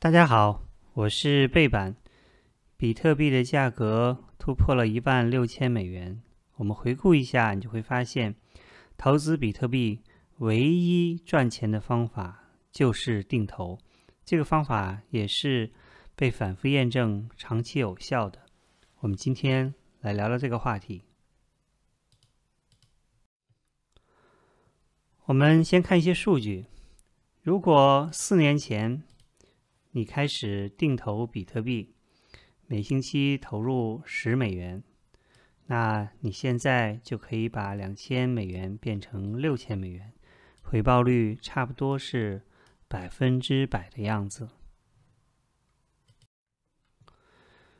大家好，我是贝板。比特币的价格突破了一万六千美元。我们回顾一下，你就会发现，投资比特币唯一赚钱的方法就是定投。这个方法也是被反复验证、长期有效的。我们今天来聊聊这个话题。我们先看一些数据。如果四年前，你开始定投比特币，每星期投入十美元，那你现在就可以把两千美元变成六千美元，回报率差不多是百分之百的样子。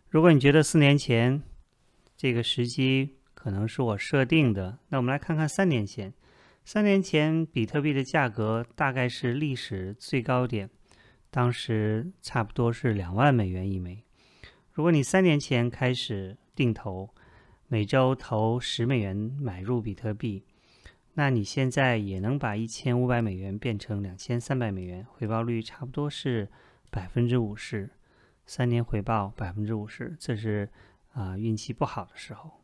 如果你觉得四年前这个时机可能是我设定的，那我们来看看三年前。三年前，比特币的价格大概是历史最高点。当时差不多是两万美元一枚。如果你三年前开始定投，每周投十美元买入比特币，那你现在也能把一千五百美元变成两千三百美元，回报率差不多是百分之五十。三年回报百分之五十，这是啊运气不好的时候。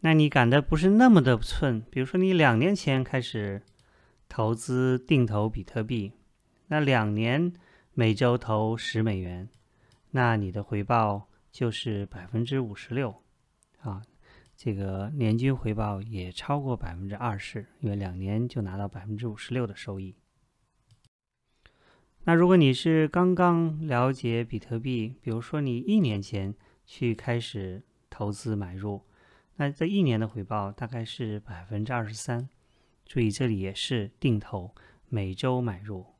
那你赶的不是那么的寸，比如说你两年前开始投资定投比特币。那两年每周投十美元，那你的回报就是百分之五十六，啊，这个年均回报也超过百分之二十，因为两年就拿到百分之五十六的收益。那如果你是刚刚了解比特币，比如说你一年前去开始投资买入，那这一年的回报大概是百分之二十三。注意这里也是定投，每周买入。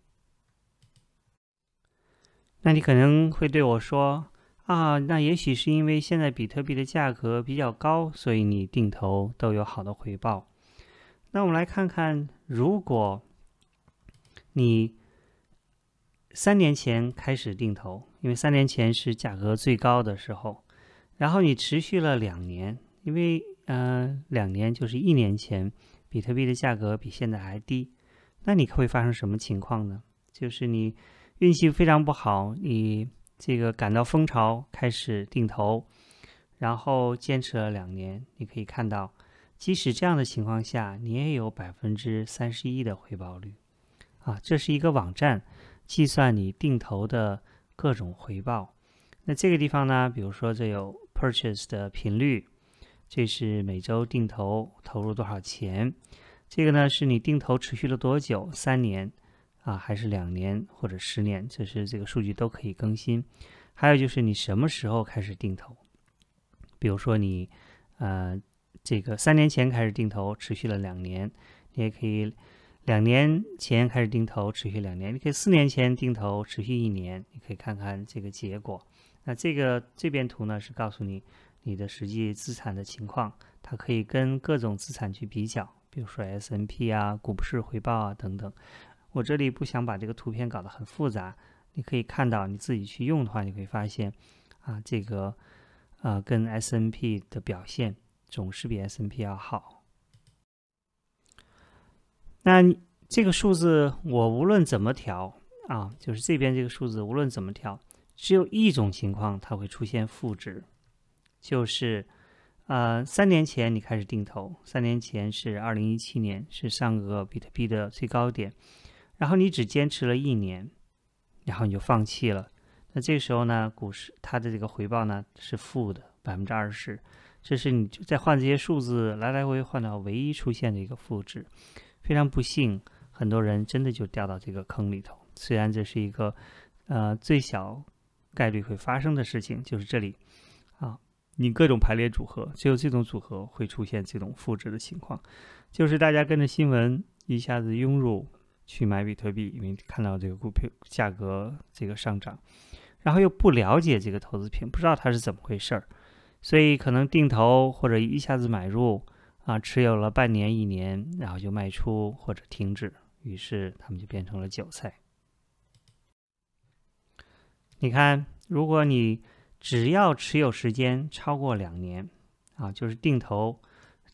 那你可能会对我说啊，那也许是因为现在比特币的价格比较高，所以你定投都有好的回报。那我们来看看，如果你三年前开始定投，因为三年前是价格最高的时候，然后你持续了两年，因为呃两年就是一年前比特币的价格比现在还低，那你会发生什么情况呢？就是你。运气非常不好，你这个赶到风潮开始定投，然后坚持了两年，你可以看到，即使这样的情况下，你也有百分之三十一的回报率，啊，这是一个网站，计算你定投的各种回报。那这个地方呢，比如说这有 purchase 的频率，这是每周定投投入多少钱，这个呢是你定投持续了多久，三年。啊，还是两年或者十年，这是这个数据都可以更新。还有就是你什么时候开始定投？比如说你呃，这个三年前开始定投，持续了两年，你也可以两年前开始定投，持续两年，你可以四年前定投，持续一年，你可以看看这个结果。那这个这边图呢是告诉你你的实际资产的情况，它可以跟各种资产去比较，比如说 S N P 啊、股市回报啊等等。我这里不想把这个图片搞得很复杂，你可以看到，你自己去用的话，你会发现，啊，这个，呃，跟 S N P 的表现总是比 S N P 要好。那这个数字我无论怎么调啊，就是这边这个数字无论怎么调，只有一种情况它会出现负值，就是，呃，三年前你开始定投，三年前是二零一七年，是上个比特币的最高点。然后你只坚持了一年，然后你就放弃了。那这个时候呢，股市它的这个回报呢是负的百分之二十，这是你就换这些数字来来回换到唯一出现的一个负值。非常不幸，很多人真的就掉到这个坑里头。虽然这是一个呃最小概率会发生的事情，就是这里啊，你各种排列组合，只有这种组合会出现这种负值的情况，就是大家跟着新闻一下子涌入。去买比特币，因为看到这个股票价格这个上涨，然后又不了解这个投资品，不知道它是怎么回事儿，所以可能定投或者一下子买入啊，持有了半年一年，然后就卖出或者停止，于是他们就变成了韭菜。你看，如果你只要持有时间超过两年啊，就是定投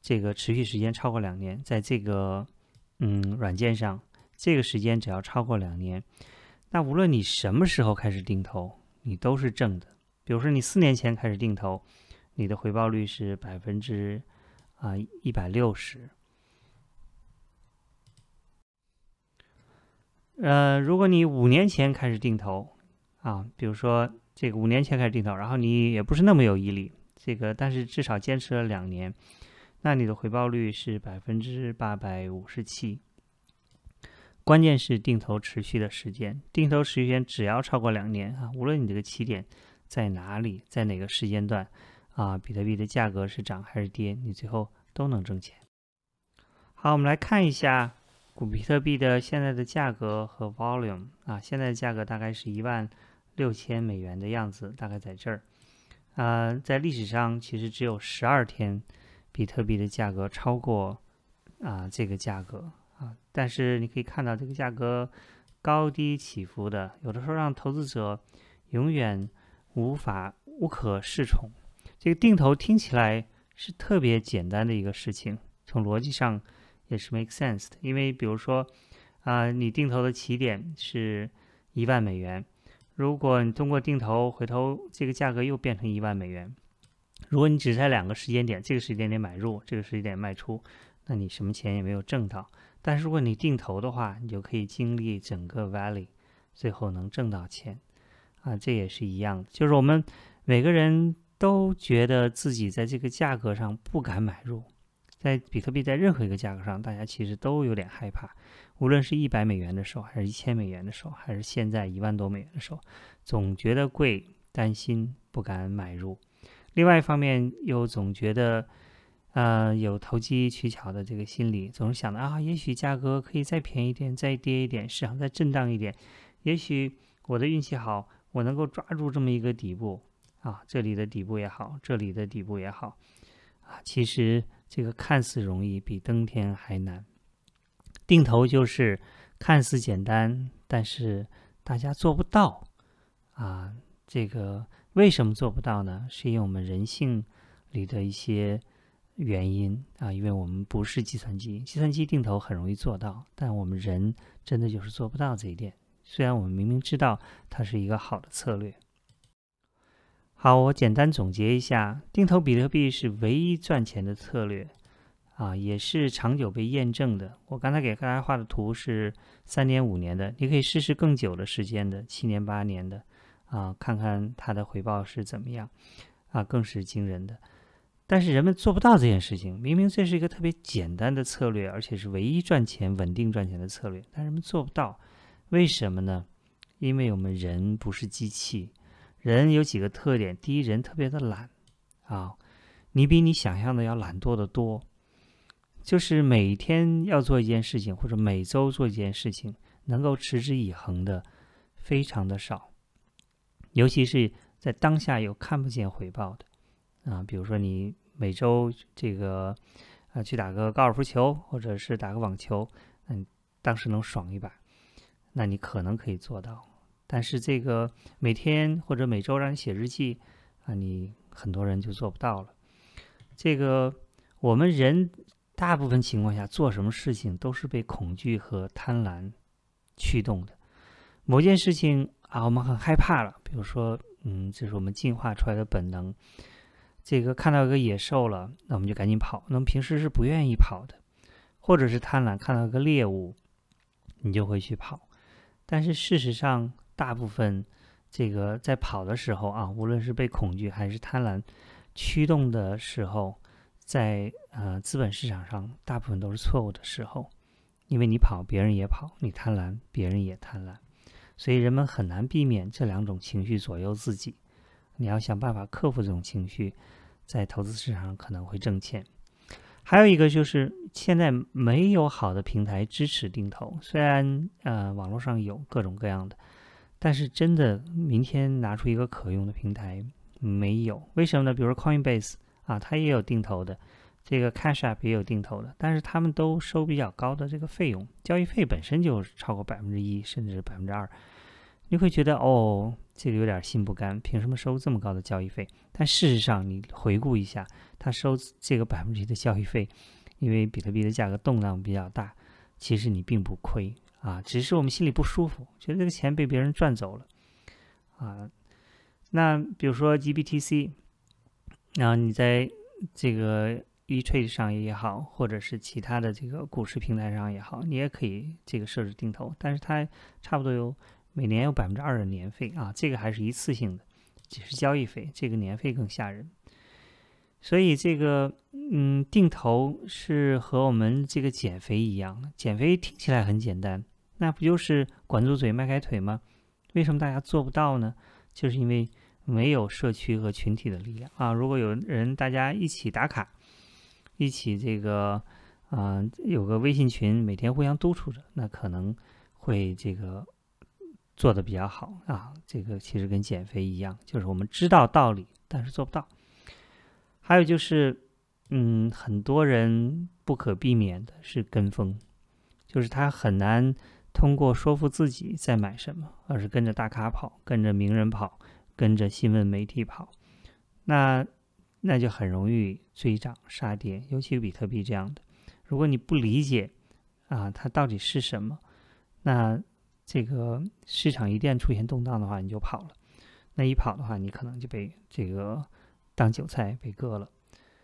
这个持续时间超过两年，在这个嗯软件上。这个时间只要超过两年，那无论你什么时候开始定投，你都是正的。比如说你四年前开始定投，你的回报率是百分之啊一百六十。呃，如果你五年前开始定投，啊，比如说这个五年前开始定投，然后你也不是那么有毅力，这个但是至少坚持了两年，那你的回报率是百分之八百五十七。关键是定投持续的时间，定投持续时间只要超过两年啊，无论你这个起点在哪里，在哪个时间段啊，比特币的价格是涨还是跌，你最后都能挣钱。好，我们来看一下古比特币的现在的价格和 volume 啊，现在的价格大概是一万六千美元的样子，大概在这儿。呃，在历史上其实只有十二天，比特币的价格超过啊这个价格。但是你可以看到这个价格高低起伏的，有的时候让投资者永远无法无可适从。这个定投听起来是特别简单的一个事情，从逻辑上也是 make sense 的。因为比如说啊，你定投的起点是一万美元，如果你通过定投回头这个价格又变成一万美元，如果你只在两个时间点这个时间点买入，这个时间点卖出，那你什么钱也没有挣到。但是如果你定投的话，你就可以经历整个 valley，最后能挣到钱，啊，这也是一样的。就是我们每个人都觉得自己在这个价格上不敢买入，在比特币在任何一个价格上，大家其实都有点害怕，无论是一百美元的时候，还是一千美元的时候，还是现在一万多美元的时候，总觉得贵，担心不敢买入。另外一方面又总觉得。呃，有投机取巧的这个心理，总是想着啊，也许价格可以再便宜点，再跌一点，市场再震荡一点，也许我的运气好，我能够抓住这么一个底部啊，这里的底部也好，这里的底部也好啊，其实这个看似容易，比登天还难。定投就是看似简单，但是大家做不到啊。这个为什么做不到呢？是因为我们人性里的一些。原因啊，因为我们不是计算机，计算机定投很容易做到，但我们人真的就是做不到这一点。虽然我们明明知道它是一个好的策略。好，我简单总结一下，定投比特币是唯一赚钱的策略，啊，也是长久被验证的。我刚才给大家画的图是三年五年的，你可以试试更久的时间的，七年八年的，啊，看看它的回报是怎么样，啊，更是惊人的。但是人们做不到这件事情，明明这是一个特别简单的策略，而且是唯一赚钱、稳定赚钱的策略，但人们做不到。为什么呢？因为我们人不是机器，人有几个特点：第一，人特别的懒啊，你比你想象的要懒惰得多。就是每天要做一件事情，或者每周做一件事情，能够持之以恒的非常的少，尤其是在当下又看不见回报的啊，比如说你。每周这个啊，去打个高尔夫球，或者是打个网球，嗯，当时能爽一把，那你可能可以做到。但是这个每天或者每周让你写日记啊，你很多人就做不到了。这个我们人大部分情况下做什么事情都是被恐惧和贪婪驱动的。某件事情啊，我们很害怕了，比如说，嗯，这是我们进化出来的本能。这个看到一个野兽了，那我们就赶紧跑。那平时是不愿意跑的，或者是贪婪，看到一个猎物，你就会去跑。但是事实上，大部分这个在跑的时候啊，无论是被恐惧还是贪婪驱动的时候，在呃资本市场上，大部分都是错误的时候，因为你跑，别人也跑；你贪婪，别人也贪婪，所以人们很难避免这两种情绪左右自己。你要想办法克服这种情绪，在投资市场上可能会挣钱。还有一个就是，现在没有好的平台支持定投，虽然呃网络上有各种各样的，但是真的明天拿出一个可用的平台没有？为什么呢？比如 Coinbase 啊，它也有定投的，这个 Cash App 也有定投的，但是他们都收比较高的这个费用，交易费本身就超过百分之一，甚至百分之二。你会觉得哦，这个有点心不甘，凭什么收这么高的交易费？但事实上，你回顾一下，他收这个百分之一的交易费，因为比特币的价格动荡比较大，其实你并不亏啊，只是我们心里不舒服，觉得这个钱被别人赚走了啊。那比如说 GBTC，然后你在这个 eTrade 上也好，或者是其他的这个股市平台上也好，你也可以这个设置定投，但是它差不多有。每年有百分之二的年费啊，这个还是一次性的，只是交易费，这个年费更吓人。所以这个，嗯，定投是和我们这个减肥一样，减肥听起来很简单，那不就是管住嘴、迈开腿吗？为什么大家做不到呢？就是因为没有社区和群体的力量啊。如果有人大家一起打卡，一起这个，啊，有个微信群，每天互相督促着，那可能会这个。做的比较好啊，这个其实跟减肥一样，就是我们知道道理，但是做不到。还有就是，嗯，很多人不可避免的是跟风，就是他很难通过说服自己在买什么，而是跟着大咖跑，跟着名人跑，跟着新闻媒体跑，那那就很容易追涨杀跌，尤其是比特币这样的。如果你不理解啊，它到底是什么，那。这个市场一旦出现动荡的话，你就跑了。那一跑的话，你可能就被这个当韭菜被割了。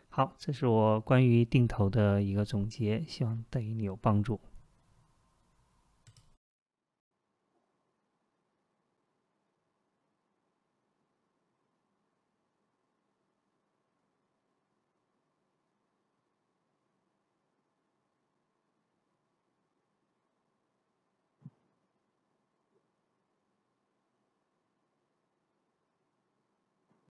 好，这是我关于定投的一个总结，希望对你有帮助。